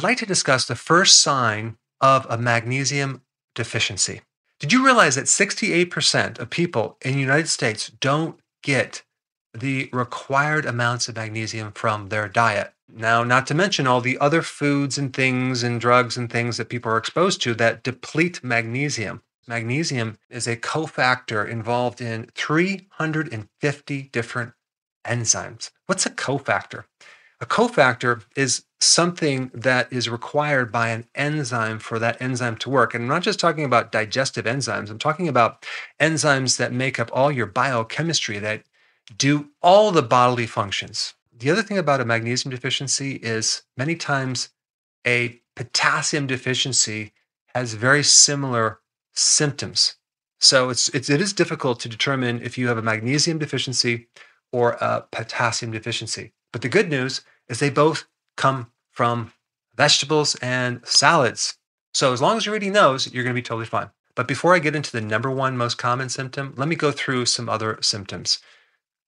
I'd like to discuss the first sign of a magnesium deficiency. Did you realize that 68% of people in the United States don't get the required amounts of magnesium from their diet? Now, not to mention all the other foods and things and drugs and things that people are exposed to that deplete magnesium. Magnesium is a cofactor involved in 350 different enzymes. What's a cofactor? A cofactor is something that is required by an enzyme for that enzyme to work. And I'm not just talking about digestive enzymes, I'm talking about enzymes that make up all your biochemistry that do all the bodily functions. The other thing about a magnesium deficiency is many times a potassium deficiency has very similar symptoms. So it's, it's it is difficult to determine if you have a magnesium deficiency or a potassium deficiency. But the good news is they both come from vegetables and salads. So as long as you're eating those, you're going to be totally fine. But before I get into the number one most common symptom, let me go through some other symptoms.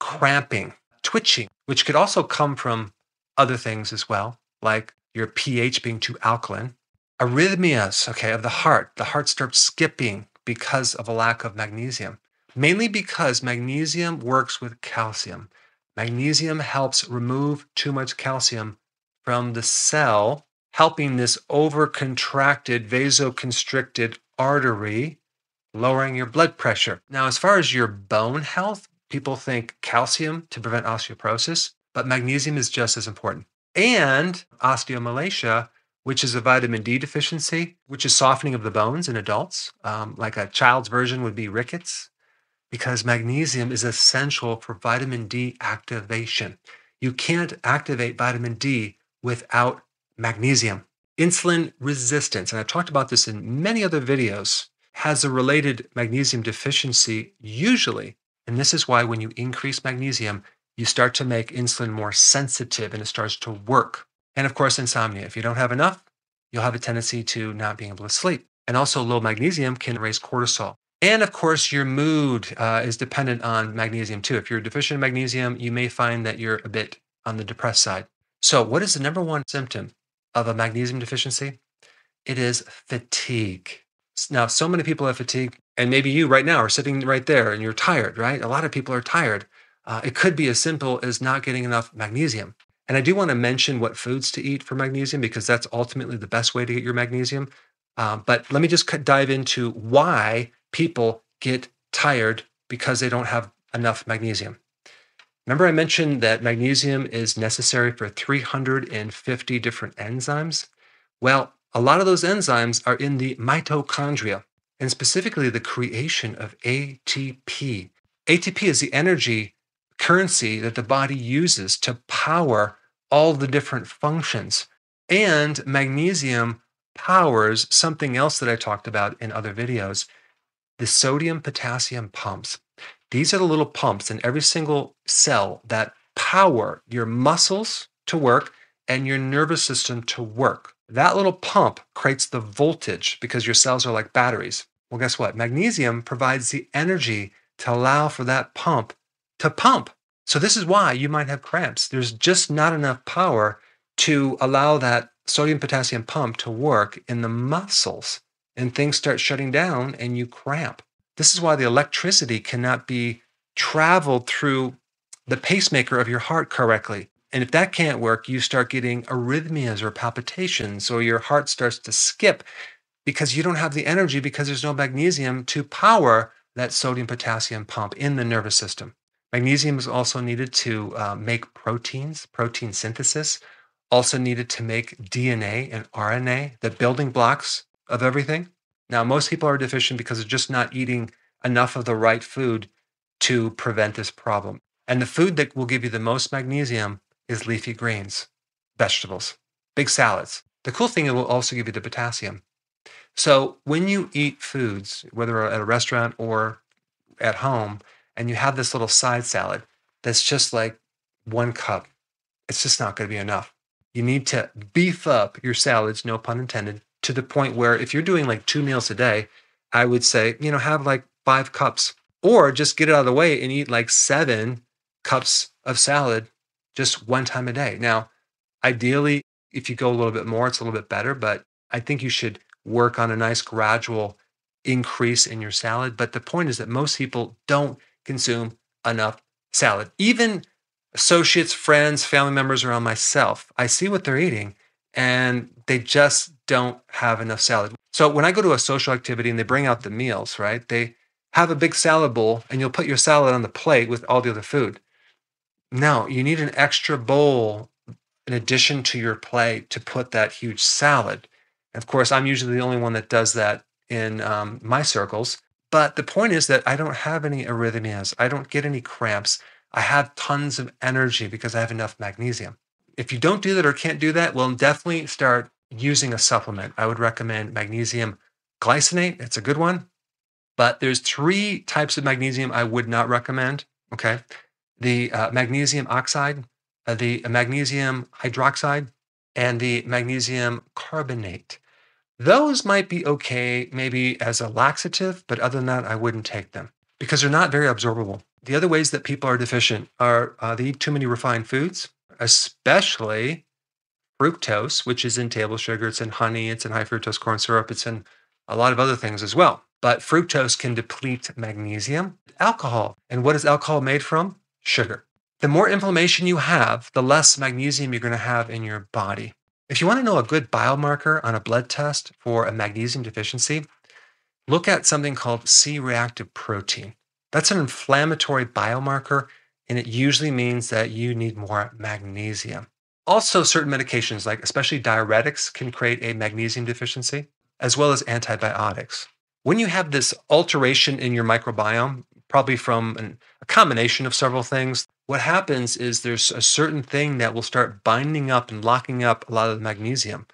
Cramping, twitching, which could also come from other things as well, like your pH being too alkaline. Arrhythmias, okay, of the heart. The heart starts skipping because of a lack of magnesium mainly because magnesium works with calcium. Magnesium helps remove too much calcium from the cell, helping this overcontracted, vasoconstricted artery, lowering your blood pressure. Now, as far as your bone health, people think calcium to prevent osteoporosis, but magnesium is just as important. And osteomalacia, which is a vitamin D deficiency, which is softening of the bones in adults. Um, like a child's version would be rickets, because magnesium is essential for vitamin D activation. You can't activate vitamin D without magnesium. Insulin resistance, and I've talked about this in many other videos, has a related magnesium deficiency usually. And this is why when you increase magnesium, you start to make insulin more sensitive and it starts to work. And of course, insomnia. If you don't have enough, you'll have a tendency to not being able to sleep. And also, low magnesium can raise cortisol. And of course, your mood uh, is dependent on magnesium too. If you're deficient in magnesium, you may find that you're a bit on the depressed side. So, what is the number one symptom of a magnesium deficiency? It is fatigue. Now, so many people have fatigue, and maybe you right now are sitting right there and you're tired, right? A lot of people are tired. Uh, it could be as simple as not getting enough magnesium. And I do want to mention what foods to eat for magnesium because that's ultimately the best way to get your magnesium. Uh, but let me just dive into why people get tired because they don't have enough magnesium. Remember, I mentioned that magnesium is necessary for 350 different enzymes? Well, a lot of those enzymes are in the mitochondria, and specifically the creation of ATP. ATP is the energy currency that the body uses to power all the different functions. And magnesium powers something else that I talked about in other videos the sodium potassium pumps. These are the little pumps in every single cell that power your muscles to work and your nervous system to work. That little pump creates the voltage because your cells are like batteries. Well, guess what? Magnesium provides the energy to allow for that pump to pump. So, this is why you might have cramps. There's just not enough power to allow that sodium potassium pump to work in the muscles and things start shutting down and you cramp. This is why the electricity cannot be traveled through the pacemaker of your heart correctly. And if that can't work, you start getting arrhythmias or palpitations, or your heart starts to skip because you don't have the energy because there's no magnesium to power that sodium potassium pump in the nervous system. Magnesium is also needed to uh, make proteins, protein synthesis, also needed to make DNA and RNA, the building blocks of everything. Now, most people are deficient because they're just not eating enough of the right food to prevent this problem. And the food that will give you the most magnesium is leafy greens, vegetables, big salads. The cool thing, it will also give you the potassium. So when you eat foods, whether at a restaurant or at home, and you have this little side salad that's just like one cup, it's just not going to be enough. You need to beef up your salads, no pun intended, to the point where if you're doing like two meals a day, I would say, you know, have like five cups or just get it out of the way and eat like seven cups of salad just one time a day. Now, ideally, if you go a little bit more, it's a little bit better, but I think you should work on a nice gradual increase in your salad. But the point is that most people don't consume enough salad. Even associates, friends, family members around myself, I see what they're eating and they just don't have enough salad. So when I go to a social activity and they bring out the meals, right? They have a big salad bowl and you'll put your salad on the plate with all the other food. No, you need an extra bowl in addition to your plate to put that huge salad. Of course, I'm usually the only one that does that in um, my circles. But the point is that I don't have any arrhythmias. I don't get any cramps. I have tons of energy because I have enough magnesium if you don't do that or can't do that, well, definitely start using a supplement. I would recommend magnesium glycinate. It's a good one. But there's three types of magnesium I would not recommend. Okay. The uh, magnesium oxide, uh, the magnesium hydroxide, and the magnesium carbonate. Those might be okay, maybe as a laxative, but other than that, I wouldn't take them because they're not very absorbable. The other ways that people are deficient are uh, they eat too many refined foods especially fructose, which is in table sugar, it's in honey, it's in high fructose corn syrup, it's in a lot of other things as well. But fructose can deplete magnesium, alcohol. And what is alcohol made from? Sugar. The more inflammation you have, the less magnesium you're going to have in your body. If you want to know a good biomarker on a blood test for a magnesium deficiency, look at something called C reactive protein. That's an inflammatory biomarker and it usually means that you need more magnesium. Also, certain medications, like especially diuretics, can create a magnesium deficiency, as well as antibiotics. When you have this alteration in your microbiome, probably from an, a combination of several things, what happens is there's a certain thing that will start binding up and locking up a lot of the magnesium.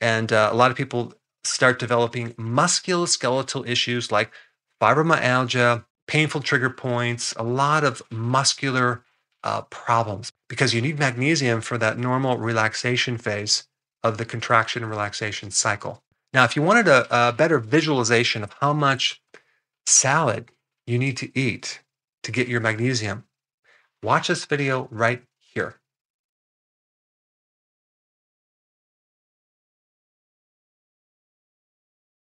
And uh, a lot of people start developing musculoskeletal issues like fibromyalgia, painful trigger points, a lot of muscular uh, problems because you need magnesium for that normal relaxation phase of the contraction and relaxation cycle. Now, if you wanted a, a better visualization of how much salad you need to eat to get your magnesium, watch this video right here.